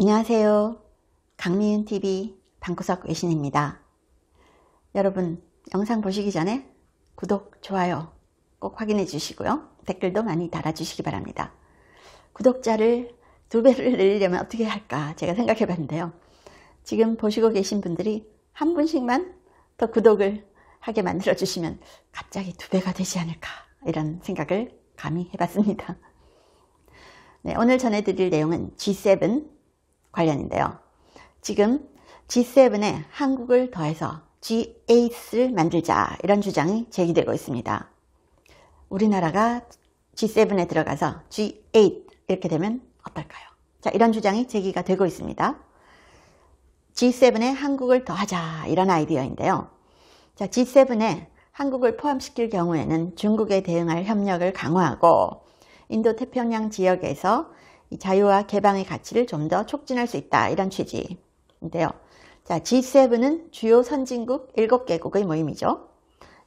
안녕하세요. 강미윤TV 방구석 외신입니다. 여러분 영상 보시기 전에 구독, 좋아요 꼭 확인해 주시고요. 댓글도 많이 달아주시기 바랍니다. 구독자를 두 배를 늘리려면 어떻게 할까 제가 생각해 봤는데요. 지금 보시고 계신 분들이 한 분씩만 더 구독을 하게 만들어 주시면 갑자기 두 배가 되지 않을까 이런 생각을 감히 해봤습니다. 네, 오늘 전해드릴 내용은 G7 관련인데요. 지금 G7에 한국을 더해서 G8을 만들자 이런 주장이 제기되고 있습니다. 우리나라가 G7에 들어가서 G8 이렇게 되면 어떨까요? 자, 이런 주장이 제기가 되고 있습니다. G7에 한국을 더하자 이런 아이디어인데요. 자, G7에 한국을 포함시킬 경우에는 중국에 대응할 협력을 강화하고 인도 태평양 지역에서 자유와 개방의 가치를 좀 더 촉진할 수 있다 이런 취지인데요. 자, G7은 주요 선진국 7개국의 모임이죠.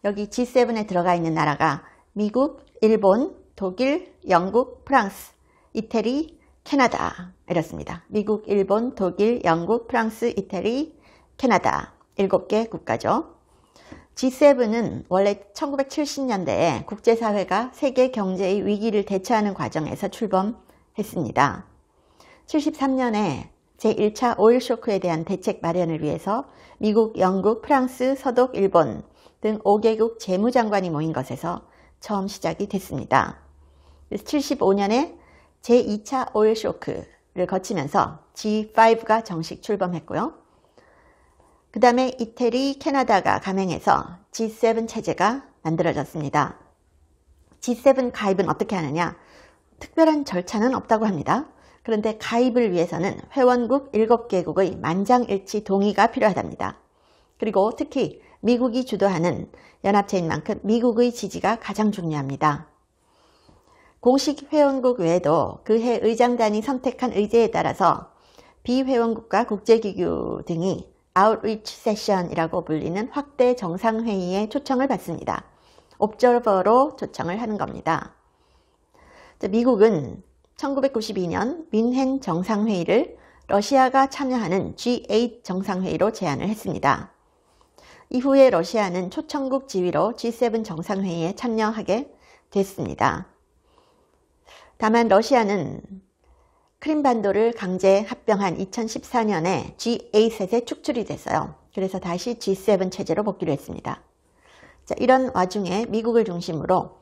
여기 G7에 들어가 있는 나라가 미국, 일본, 독일, 영국, 프랑스, 이태리, 캐나다 이렇습니다. 미국, 일본, 독일, 영국, 프랑스, 이태리, 캐나다 7개 국가죠. G7은 원래 1970년대에 국제사회가 세계 경제의 위기를 대처하는 과정에서 출범 했습니다. 73년에 제1차 오일쇼크에 대한 대책 마련을 위해서 미국, 영국, 프랑스, 서독, 일본 등 5개국 재무장관이 모인 것에서 처음 시작이 됐습니다. 75년에 제2차 오일쇼크를 거치면서 G5가 정식 출범했고요. 그 다음에 이태리, 캐나다가 감행해서 G7 체제가 만들어졌습니다. G7 가입은 어떻게 하느냐? 특별한 절차는 없다고 합니다. 그런데 가입을 위해서는 회원국 7개국의 만장일치 동의가 필요하답니다. 그리고 특히 미국이 주도하는 연합체인 만큼 미국의 지지가 가장 중요합니다. 공식 회원국 외에도 그해 의장단이 선택한 의제에 따라서 비회원국과 국제기구 등이 아웃리치 세션이라고 불리는 확대 정상회의에 초청을 받습니다. 옵저버로 초청을 하는 겁니다. 미국은 1992년 민행 정상회의를 러시아가 참여하는 G8 정상회의로 제안을 했습니다. 이후에 러시아는 초청국 지위로 G7 정상회의에 참여하게 됐습니다. 다만 러시아는 크림반도를 강제 합병한 2014년에 G8에 축출이 됐어요. 그래서 다시 G7 체제로 복귀를 했습니다. 자, 이런 와중에 미국을 중심으로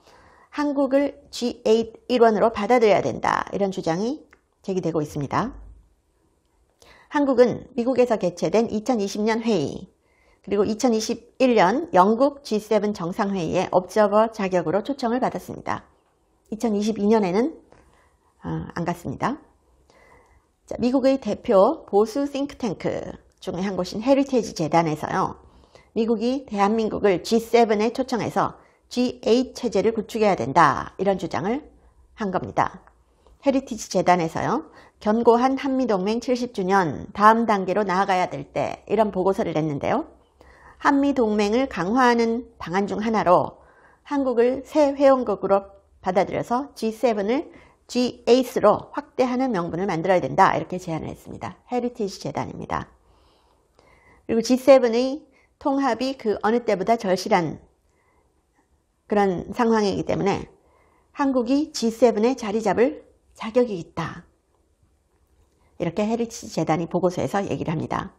한국을 G8 일원으로 받아들여야 된다. 이런 주장이 제기되고 있습니다. 한국은 미국에서 개최된 2020년 회의 그리고 2021년 영국 G7 정상회의에 업저버 자격으로 초청을 받았습니다. 2022년에는 어, 안 갔습니다. 미국의 대표 보수 싱크탱크 중의한 곳인 헤리테지 재단에서요. 미국이 대한민국을 G7에 초청해서 G8 체제를 구축해야 된다 이런 주장을 한 겁니다. 헤리티지 재단에서요. 견고한 한미동맹 70주년 다음 단계로 나아가야 될 때 이런 보고서를 냈는데요. 한미동맹을 강화하는 방안 중 하나로 한국을 새 회원국으로 받아들여서 G7을 G8로 확대하는 명분을 만들어야 된다 이렇게 제안을 했습니다. 헤리티지 재단입니다. 그리고 G7의 통합이 그 어느 때보다 절실한 그런 상황이기 때문에 한국이 G7에 자리 잡을 자격이 있다. 이렇게 헤리치 재단이 보고서에서 얘기를 합니다.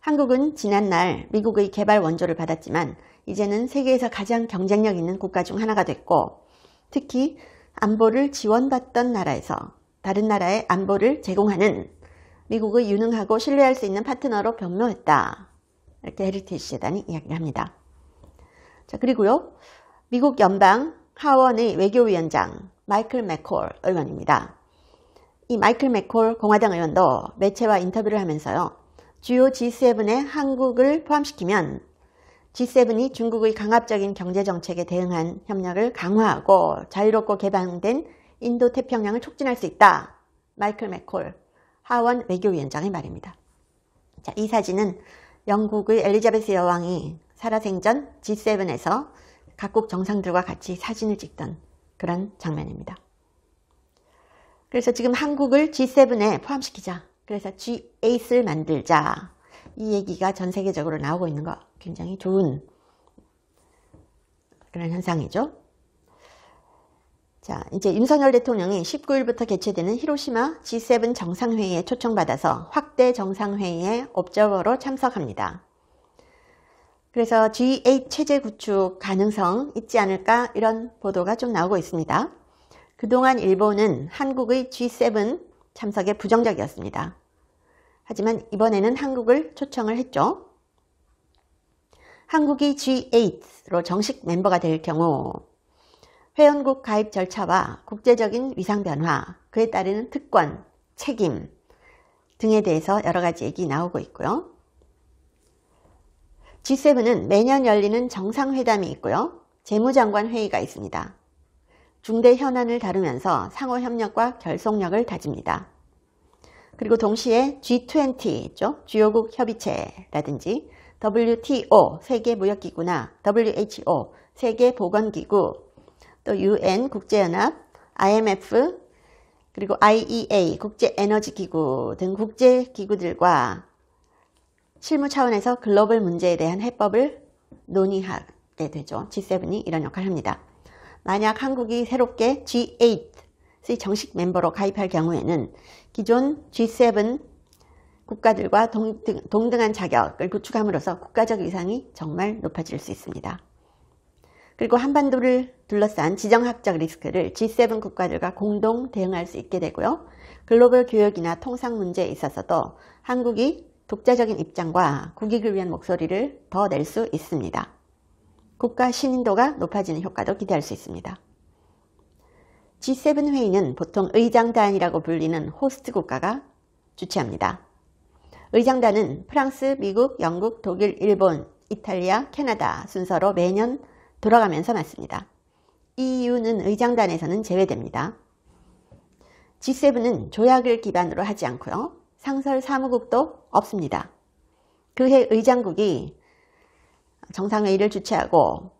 한국은 지난날 미국의 개발 원조를 받았지만 이제는 세계에서 가장 경쟁력 있는 국가 중 하나가 됐고 특히 안보를 지원받던 나라에서 다른 나라의 안보를 제공하는 미국의 유능하고 신뢰할 수 있는 파트너로 변모했다. 이렇게 헤리티지 재단이 이야기를 합니다. 자, 그리고요. 미국 연방 하원의 외교위원장 마이클 맥콜 의원입니다. 이 마이클 맥콜 공화당 의원도 매체와 인터뷰를 하면서요. 주요 g 7에 한국을 포함시키면 G7이 중국의 강압적인 경제정책에 대응한 협력을 강화하고 자유롭고 개방된 인도태평양을 촉진할 수 있다. 마이클 맥콜 하원 외교위원장의 말입니다. 자, 이 사진은 영국의 엘리자베스 여왕이 살아생전 G7에서 각국 정상들과 같이 사진을 찍던 그런 장면입니다. 그래서 지금 한국을 G7에 포함시키자. 그래서 G8을 만들자. 이 얘기가 전 세계적으로 나오고 있는 거 굉장히 좋은 그런 현상이죠. 자, 이제 윤석열 대통령이 19일부터 개최되는 히로시마 G7 정상회의에 초청받아서 확대 정상회의에 업적으로 참석합니다. 그래서 G8 체제 구축 가능성 있지 않을까 이런 보도가 좀 나오고 있습니다. 그동안 일본은 한국의 G7 참석에 부정적이었습니다. 하지만 이번에는 한국을 초청을 했죠. 한국이 G8로 정식 멤버가 될 경우 회원국 가입 절차와 국제적인 위상 변화, 그에 따르는 특권, 책임 등에 대해서 여러 가지 얘기 나오고 있고요. G7은 매년 열리는 정상회담이 있고요. 재무장관 회의가 있습니다. 중대 현안을 다루면서 상호 협력과 결속력을 다집니다. 그리고 동시에 G20죠. 주요국 협의체라든지 WTO 세계 무역기구나 WHO 세계 보건기구 또 UN 국제연합 IMF 그리고 IEA 국제에너지기구 등 국제기구들과 실무 차원에서 글로벌 문제에 대한 해법을 논의하게 되죠. G7이 이런 역할을 합니다. 만약 한국이 새롭게 G8의 정식 멤버로 가입할 경우에는 기존 G7 국가들과 동등, 한 자격을 구축함으로써 국가적 위상이 정말 높아질 수 있습니다. 그리고 한반도를 둘러싼 지정학적 리스크를 G7 국가들과 공동 대응할 수 있게 되고요. 글로벌 교역이나 통상 문제에 있어서도 한국이 독자적인 입장과 국익을 위한 목소리를 더 낼 수 있습니다. 국가 신인도가 높아지는 효과도 기대할 수 있습니다. G7 회의는 보통 의장단이라고 불리는 호스트 국가가 주최합니다. 의장단은 프랑스, 미국, 영국, 독일, 일본, 이탈리아, 캐나다 순서로 매년 돌아가면서 맞습니다. EU는 의장단에서는 제외됩니다. G7은 조약을 기반으로 하지 않고요. 상설 사무국도 없습니다. 그해 의장국이 정상회의를 주최하고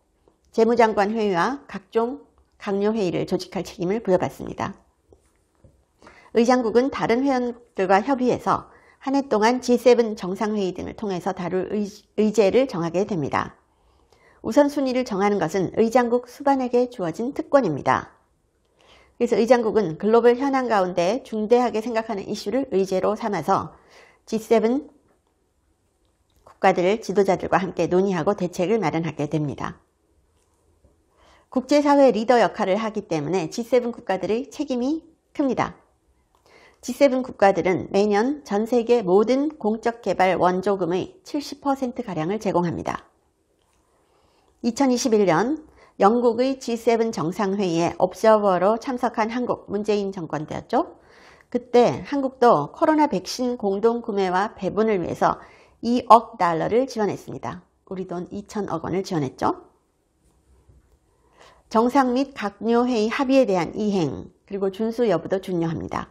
재무장관 회의와 각종 강요회의를 조직할 책임을 부여받습니다. 의장국은 다른 회원들과 협의해서 한 해 동안 G7 정상회의 등을 통해서 다룰 의제를 정하게 됩니다. 우선순위를 정하는 것은 의장국 수반에게 주어진 특권입니다. 그래서 의장국은 글로벌 현황 가운데 중대하게 생각하는 이슈를 의제로 삼아서 G7 국가들 지도자들과 함께 논의하고 대책을 마련하게 됩니다. 국제사회 리더 역할을 하기 때문에 G7 국가들의 책임이 큽니다. G7 국가들은 매년 전 세계 모든 공적 개발 원조금의 70%가량을 제공합니다. 2021년 영국의 G7 정상회의에 옵저버로 참석한 한국 문재인 정권 때였죠. 그때 한국도 코로나 백신 공동 구매와 배분을 위해서 2억 달러를 지원했습니다. 우리 돈 2천억 원을 지원했죠. 정상 및 각료 회의 합의에 대한 이행 그리고 준수 여부도 중요합니다.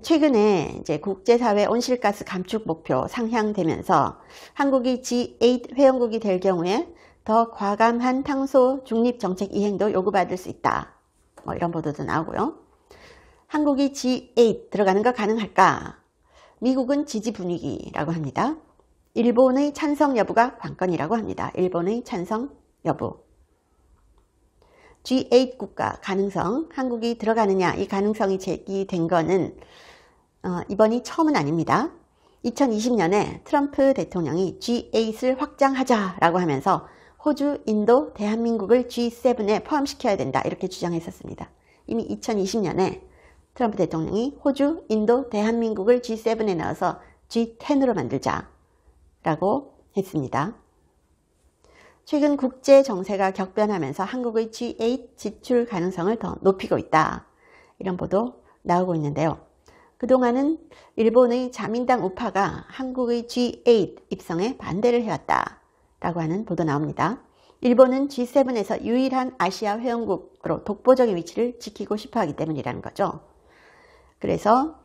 최근에 이제 국제사회 온실가스 감축 목표 상향되면서 한국이 G8 회원국이 될 경우에 더 과감한 탕소 중립 정책 이행도 요구받을 수 있다. 뭐 이런 보도도 나오고요. 한국이 G8 들어가는 거 가능할까? 미국은 지지 분위기라고 합니다. 일본의 찬성 여부가 관건이라고 합니다. 일본의 찬성 여부. G8 국가 가능성, 한국이 들어가느냐 이 가능성이 제기된 거는 어, 이번이 처음은 아닙니다. 2020년에 트럼프 대통령이 G8을 확장하자라고 하면서 호주, 인도, 대한민국을 G7에 포함시켜야 된다 이렇게 주장했었습니다. 이미 2020년에 트럼프 대통령이 호주, 인도, 대한민국을 G7에 넣어서 G10으로 만들자라고 했습니다. 최근 국제 정세가 격변하면서 한국의 G8 지출 가능성을 더 높이고 있다. 이런 보도 나오고 있는데요. 그동안은 일본의 자민당 우파가 한국의 G8 입성에 반대를 해왔다. 라고 하는 보도 나옵니다. 일본은 G7에서 유일한 아시아 회원국으로 독보적인 위치를 지키고 싶어 하기 때문이라는 거죠. 그래서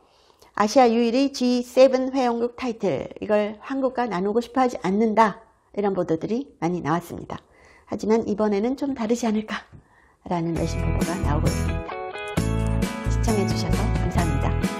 아시아 유일의 G7 회원국 타이틀 이걸 한국과 나누고 싶어 하지 않는다 이런 보도들이 많이 나왔습니다. 하지만 이번에는 좀 다르지 않을까 라는 외신 보도가 나오고 있습니다. 시청해주셔서 감사합니다.